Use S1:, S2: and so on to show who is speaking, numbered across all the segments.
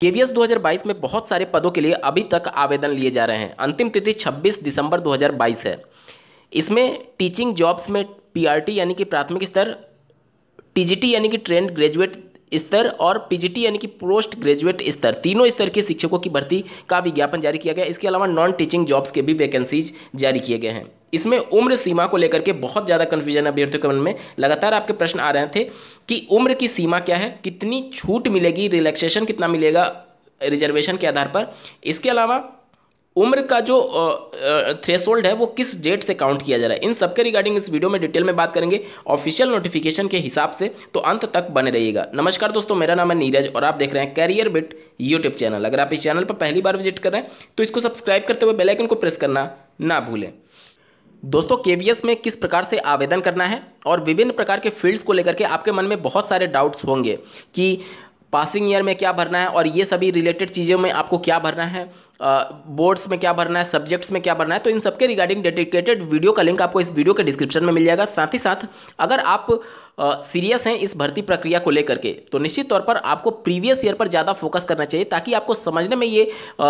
S1: KVS 2022 में बहुत सारे पदों के लिए अभी तक आवेदन लिए जा रहे हैं अंतिम तिथि 26 दिसंबर 2022 है इसमें टीचिंग जॉब्स में पीआरटी यानी कि प्राथमिक स्तर टीजीटी यानी कि ट्रेंड ग्रेजुएट स्तर और पीजीटी यानी कि पोस्ट ग्रेजुएट स्तर तीनों स्तर के शिक्षकों की भर्ती का विज्ञापन जारी किया गया इसके अलावा नॉन टीचिंग जॉब्स के भी वैकेंसीज जारी किए गए हैं इसमें उम्र सीमा को लेकर के बहुत ज़्यादा कन्फ्यूजन अभ्यर्थियों के मन में लगातार आपके प्रश्न आ रहे थे कि उम्र की सीमा क्या है कितनी छूट मिलेगी रिलैक्सेशन कितना मिलेगा रिजर्वेशन के आधार पर इसके अलावा उम्र का जो थ्रेशोल्ड है वो किस डेट से काउंट किया जा रहा है इन सबके रिगार्डिंग इस वीडियो में डिटेल में बात करेंगे ऑफिशियल नोटिफिकेशन के हिसाब से तो अंत तक बने रहिएगा नमस्कार दोस्तों मेरा नाम है नीरज और आप देख रहे हैं कैरियर बिट यूट्यूब चैनल अगर आप इस चैनल पर पहली बार विजिट कर रहे हैं तो इसको सब्सक्राइब करते हुए बेलाइकन को प्रेस करना ना भूलें दोस्तों के में किस प्रकार से आवेदन करना है और विभिन्न प्रकार के फील्ड्स को लेकर के आपके मन में बहुत सारे डाउट्स होंगे कि पासिंग ईयर में क्या भरना है और ये सभी रिलेटेड चीज़ों में आपको क्या भरना है बोर्ड्स में क्या भरना है सब्जेक्ट्स में क्या भरना है तो इन सबके रिगार्डिंग डेडिकेटेड वीडियो का लिंक आपको इस वीडियो के डिस्क्रिप्शन में मिल जाएगा साथ ही साथ अगर आप सीरियस हैं इस भर्ती प्रक्रिया को लेकर के तो निश्चित तौर पर आपको प्रीवियस ईयर पर ज़्यादा फोकस करना चाहिए ताकि आपको समझने में ये आ,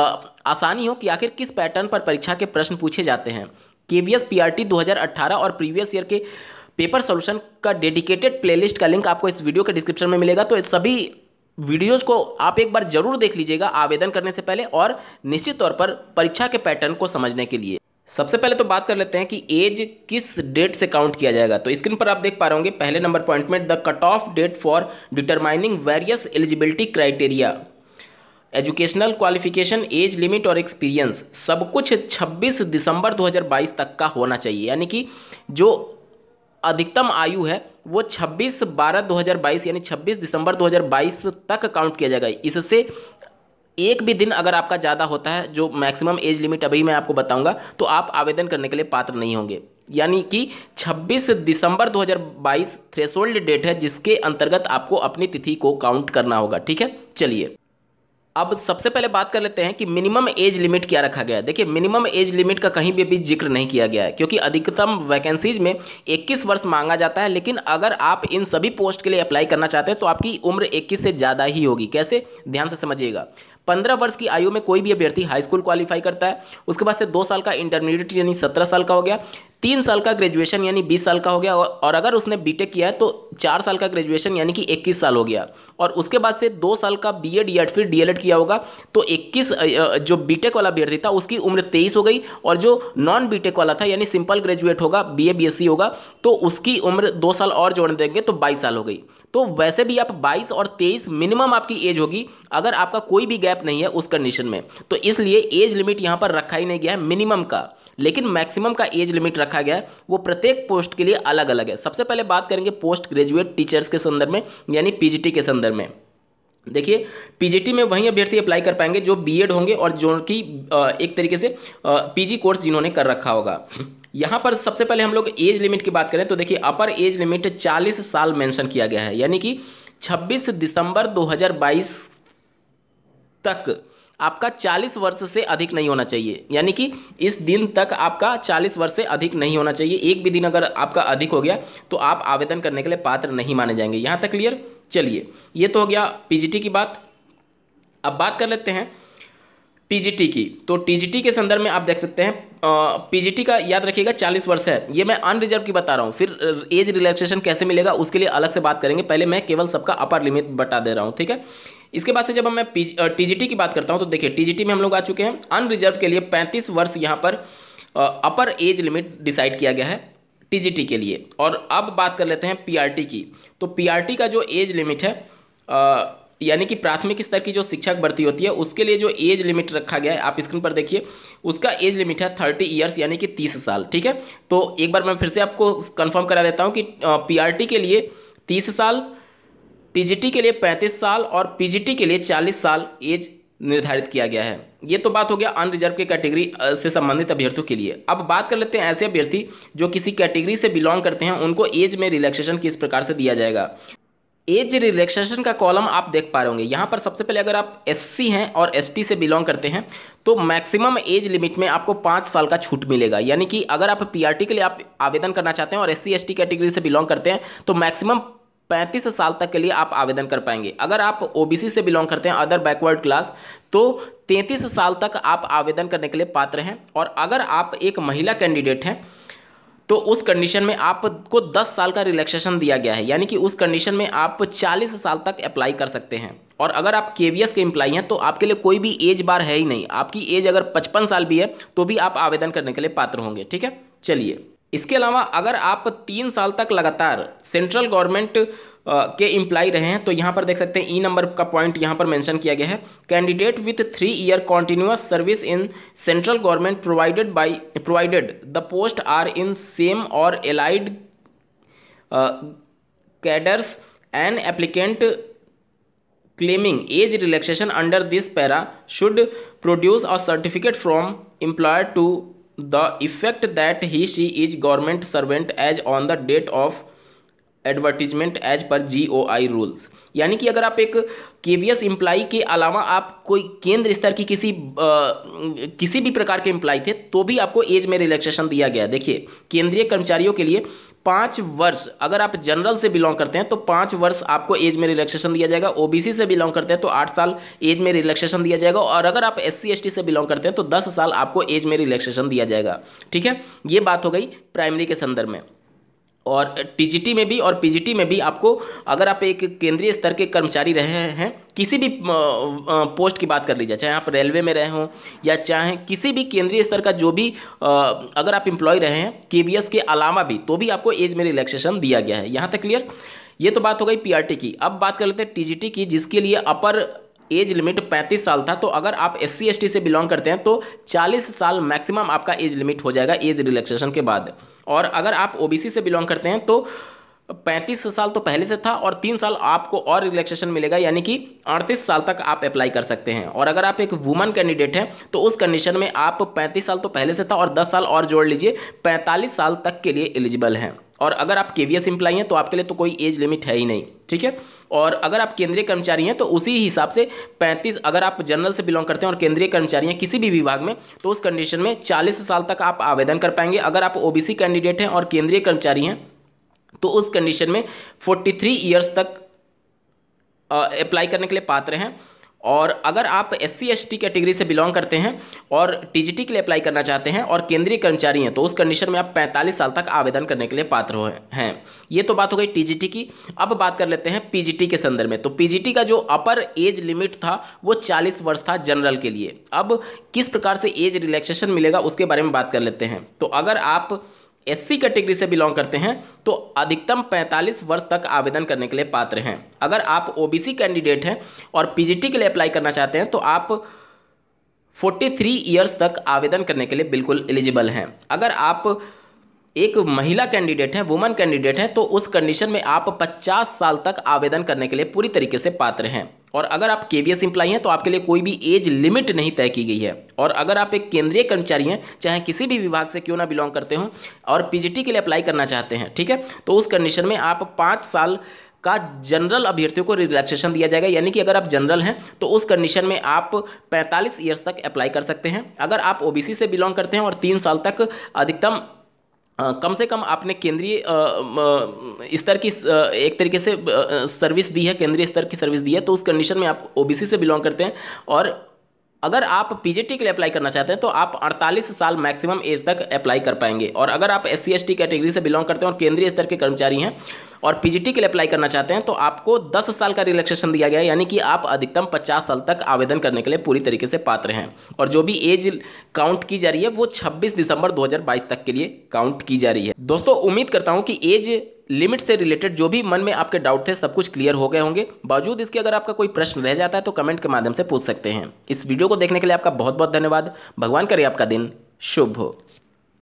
S1: आसानी हो कि आखिर किस पैटर्न पर परीक्षा के प्रश्न पूछे जाते हैं K V S P R T दो हज़ार अट्ठारह और प्रीवियस ईयर के पेपर सोल्यूशन का डेडिकेटेड प्लेलिस्ट का लिंक आपको इस वीडियो के डिस्क्रिप्शन में मिलेगा तो सभी वीडियोस को आप एक बार जरूर देख लीजिएगा आवेदन करने से पहले और निश्चित तौर पर परीक्षा के पैटर्न को समझने के लिए सबसे पहले तो बात कर लेते हैं कि एज किस डेट से काउंट किया जाएगा तो स्क्रीन पर आप देख पा रहे होंगे पहले नंबर पॉइंट में the cut off date for determining various eligibility criteria educational qualification age limit और एक्सपीरियंस सब कुछ 26 दिसंबर 2022 तक का होना चाहिए यानी कि जो अधिकतम आयु है वो 26 बारह 2022 यानी 26 दिसंबर 2022 तक काउंट किया जाएगा इससे एक भी दिन अगर आपका ज़्यादा होता है जो मैक्सिमम एज लिमिट अभी मैं आपको बताऊंगा तो आप आवेदन करने के लिए पात्र नहीं होंगे यानी कि 26 दिसंबर 2022 थ्रेशोल्ड डेट है जिसके अंतर्गत आपको अपनी तिथि को काउंट करना होगा ठीक है चलिए अब सबसे पहले बात कर लेते हैं कि मिनिमम एज लिमिट क्या रखा गया है देखिए मिनिमम एज लिमिट का कहीं भी जिक्र नहीं किया गया है क्योंकि अधिकतम वैकेंसीज में 21 वर्ष मांगा जाता है लेकिन अगर आप इन सभी पोस्ट के लिए अप्लाई करना चाहते हैं तो आपकी उम्र 21 से ज़्यादा ही होगी कैसे ध्यान से समझिएगा पंद्रह वर्ष की आयु में कोई भी अभ्यर्थी हाई स्कूल क्वालिफाई करता है उसके बाद से दो साल का इंटरमीडिएट यानी सत्रह साल का हो गया तीन साल का ग्रेजुएशन यानी बीस साल का हो गया और अगर उसने बीटेक किया है तो चार साल का ग्रेजुएशन यानी कि इक्कीस साल हो गया और उसके बाद से दो साल का बी एड e फिर डी किया होगा तो इक्कीस जो बीटेक वाला अभ्यर्थी था उसकी उम्र तेईस हो गई और जो नॉन बीटेक वाला था यानी सिंपल ग्रेजुएट होगा B A B S C होगा तो उसकी उम्र दो साल और जोड़ देंगे तो बाईस साल हो गई तो वैसे भी आप 22 और 23 मिनिमम आपकी एज होगी अगर आपका कोई भी गैप नहीं है उस कंडीशन में तो इसलिए एज लिमिट यहाँ पर रखा ही नहीं गया है मिनिमम का लेकिन मैक्सिमम का एज लिमिट रखा गया है वो प्रत्येक पोस्ट के लिए अलग अलग है सबसे पहले बात करेंगे पोस्ट ग्रेजुएट टीचर्स के संदर्भ में यानी पीजीटी के संदर्भ में देखिए पीजीटी में वही अभ्यर्थी अप्लाई कर पाएंगे जो बीएड होंगे और जो कि एक तरीके से पीजी कोर्स जिन्होंने कर रखा होगा यहाँ पर सबसे पहले हम लोग एज लिमिट की बात करें तो देखिए अपर एज लिमिट 40 साल मेंशन किया गया है यानी कि 26 दिसंबर 2022 तक आपका 40 वर्ष से अधिक नहीं होना चाहिए यानी कि इस दिन तक आपका 40 वर्ष से अधिक नहीं होना चाहिए एक भी दिन अगर आपका अधिक हो गया तो आप आवेदन करने के लिए पात्र नहीं माने जाएंगे यहाँ तक क्लियर चलिए ये तो हो गया पीजीटी की बात अब बात कर लेते हैं टीजीटी की तो टीजीटी के संदर्भ में आप देख सकते हैं पीजीटी का याद रखिएगा 40 वर्ष है ये मैं अनरिजर्व की बता रहा हूँ फिर एज रिलैक्सेशन कैसे मिलेगा उसके लिए अलग से बात करेंगे पहले मैं केवल सबका अपर लिमिट बता दे रहा हूँ ठीक है इसके बाद से जब मैं टीजीटी की बात करता हूँ तो देखिए टीजीटी में हम लोग आ चुके हैं अनरिजर्व के लिए पैंतीस वर्ष यहाँ पर अपर एज लिमिट डिसाइड किया गया है टीजीटी के लिए और अब बात कर लेते हैं पीआरटी की तो पीआरटी का जो एज लिमिट है यानी कि प्राथमिक स्तर की जो शिक्षक भर्ती होती है उसके लिए जो एज लिमिट रखा गया है आप स्क्रीन पर देखिए उसका एज लिमिट है थर्टी ईयर्स यानी कि तीस साल ठीक है तो एक बार मैं फिर से आपको कंफर्म करा देता हूँ कि पी के लिए तीस साल पीजीटी के लिए पैंतीस साल और पीजीटी के लिए चालीस साल एज निर्धारित किया गया है ये तो बात हो गया अनरिजर्व के कैटेगरी से संबंधित अभ्यर्थियों के लिए अब बात कर लेते हैं ऐसे अभ्यर्थी जो किसी कैटेगरी से बिलोंग करते हैं उनको एज में रिलैक्सेशन किस प्रकार से दिया जाएगा एज रिलैक्सेशन का कॉलम आप देख पा रहे होंगे यहाँ पर सबसे पहले अगर आप एस हैं और एस से बिलोंग करते हैं तो मैक्सिमम एज लिमिट में आपको पाँच साल का छूट मिलेगा यानी कि अगर आप पी के लिए आप आवेदन करना चाहते हैं और एस सी कैटेगरी से बिलोंग करते हैं तो मैक्सिमम पैंतीस साल तक के लिए आप आवेदन कर पाएंगे अगर आप ओबीसी से बिलोंग करते हैं अदर बैकवर्ड क्लास तो तैंतीस साल तक आप आवेदन करने के लिए पात्र हैं और अगर आप एक महिला कैंडिडेट हैं तो उस कंडीशन में आपको 10 साल का रिलैक्सेशन दिया गया है यानी कि उस कंडीशन में आप 40 साल तक अप्लाई कर सकते हैं और अगर आप के के एम्प्लाई हैं तो आपके लिए कोई भी एज बार है ही नहीं आपकी एज अगर 55 साल भी है तो भी आप आवेदन करने के लिए पात्र होंगे ठीक है चलिए इसके अलावा अगर आप तीन साल तक लगातार सेंट्रल गवर्नमेंट के इम्प्लाई रहे हैं तो यहाँ पर देख सकते हैं ई e नंबर का पॉइंट यहाँ पर मेंशन किया गया है candidate with three year continuous service in central government provided by provided the post are in same or allied cadres and applicant claiming age relaxation under this para should produce a certificate from employer to the effect that he she is government servant as on the date of advertisement age पर G ओ आई rules यानी कि अगर आप एक के V S employee के अलावा आप कोई केंद्र स्तर की किसी आ, किसी भी प्रकार के इम्प्लाई थे तो भी आपको एज में रिलैक्सेशन दिया गया देखिए केंद्रीय कर्मचारियों के लिए पाँच वर्ष अगर आप जनरल से बिलोंग करते हैं तो पाँच वर्ष आपको एज में रिलैक्सेशन दिया जाएगा ओबीसी से बिलोंग करते हैं तो आठ साल एज में रिलैक्सेशन दिया जाएगा और अगर आप एस सी से बिलोंग करते हैं तो दस साल आपको एज में रिलैक्सेशन दिया जाएगा ठीक है ये बात हो गई प्राइमरी के संदर्भ में और टीजीटी में भी और पीजीटी में भी आपको अगर आप एक केंद्रीय स्तर के कर्मचारी रहे हैं किसी भी पोस्ट की बात कर लीजिए चाहे आप रेलवे में रहे हों या चाहे किसी भी केंद्रीय स्तर का जो भी अगर आप इंप्लॉय रहे हैं के के अलावा भी तो भी आपको एज में रिलैक्सेशन दिया गया है यहाँ तक क्लियर ये तो बात हो गई पीआरटी की अब बात कर लेते हैं टीजीटी की जिसके लिए अपर एज लिमिट 35 साल था तो अगर आप एस सी से बिलोंग करते हैं तो 40 साल मैक्सिमम आपका एज लिमिट हो जाएगा एज रिलैक्सेशन के बाद और अगर आप ओबीसी से बिलोंग करते हैं तो पैंतीस साल तो पहले से था और तीन साल आपको और रिलैक्सेशन मिलेगा यानी कि अड़तीस साल तक आप अप्लाई कर सकते हैं और अगर आप एक वुमन कैंडिडेट हैं तो उस कंडीशन में आप पैंतीस साल तो पहले से था और दस साल और जोड़ लीजिए पैंतालीस साल तक के लिए एलिजिबल हैं और अगर आप के वी एस एम्प्लाई हैं तो आपके लिए तो कोई एज लिमिट है ही नहीं ठीक है और अगर आप केंद्रीय कर्मचारी हैं तो उसी हिसाब से 35 अगर आप जनरल से बिलोंग करते हैं और केंद्रीय कर्मचारी हैं किसी भी विभाग में तो उस कंडीशन में 40 साल तक आप आवेदन कर पाएंगे अगर आप ओ कैंडिडेट हैं और केंद्रीय कर्मचारी हैं तो उस कंडीशन में फोर्टी थ्री तक अप्लाई करने के लिए पात्र हैं और अगर आप S C S T category से बिलोंग करते हैं और टी जी टी के लिए अप्लाई करना चाहते हैं और केंद्रीय कर्मचारी हैं तो उस कंडीशन में आप 45 साल तक आवेदन करने के लिए पात्र हो हैं ये तो बात हो गई टी जी टी की अब बात कर लेते हैं पी जी टी के संदर्भ में तो पी जी टी का जो अपर एज लिमिट था वो 40 वर्ष था जनरल के लिए अब किस प्रकार से एज रिलैक्सेशन मिलेगा उसके बारे में बात कर लेते हैं तो अगर आप एससी कैटेगरी से बिलोंग करते हैं तो अधिकतम 45 वर्ष तक आवेदन करने के लिए पात्र हैं अगर आप ओबीसी कैंडिडेट हैं और पीजीटी के लिए अप्लाई करना चाहते हैं तो आप 43 इयर्स तक आवेदन करने के लिए बिल्कुल एलिजिबल हैं अगर आप एक महिला कैंडिडेट हैं वुमन कैंडिडेट हैं तो उस कंडीशन में आप 50 साल तक आवेदन करने के लिए पूरी तरीके से पात्र हैं और अगर आप के वी एस इम्प्लाई हैं तो आपके लिए कोई भी एज लिमिट नहीं तय की गई है और अगर आप एक केंद्रीय कर्मचारी हैं चाहे किसी भी विभाग से क्यों ना बिलोंग करते हो और पी के लिए अप्लाई करना चाहते हैं ठीक है तो उस कंडीशन में आप पाँच साल का जनरल अभ्यर्थियों को रिलैक्सेशन दिया जाएगा यानी कि अगर आप जनरल हैं तो उस कंडीशन में आप 45 ईयर्स तक अप्लाई कर सकते हैं अगर आप ओबीसी से बिलोंग करते हैं और तीन साल तक अधिकतम कम से कम आपने केंद्रीय स्तर की एक तरीके से सर्विस दी है केंद्रीय स्तर की सर्विस दी है तो उस कंडीशन में आप ओबीसी से बिलोंग करते हैं और अगर आप पीजीटी के लिए अप्लाई करना चाहते हैं तो आप 48 साल मैक्सिमम एज तक अप्लाई कर पाएंगे और अगर आप एस सी कैटेगरी से बिलोंग करते हैं और केंद्रीय स्तर के कर्मचारी हैं और पीजीटी के लिए अप्लाई करना चाहते हैं तो आपको 10 साल का रिलैक्सेशन दिया गया है यानी कि आप अधिकतम 50 साल तक आवेदन करने के लिए पूरी तरीके से पात्र हैं और जो भी एज काउंट की जा रही है वो छब्बीस दिसंबर दो तक के लिए काउंट की जा रही है दोस्तों उम्मीद करता हूँ कि एज लिमिट से रिलेटेड जो भी मन में आपके डाउट थे सब कुछ क्लियर हो गए होंगे बावजूद इसके अगर आपका कोई प्रश्न रह जाता है तो कमेंट के माध्यम से पूछ सकते हैं इस वीडियो को देखने के लिए आपका बहुत बहुत धन्यवाद भगवान करे आपका दिन शुभ हो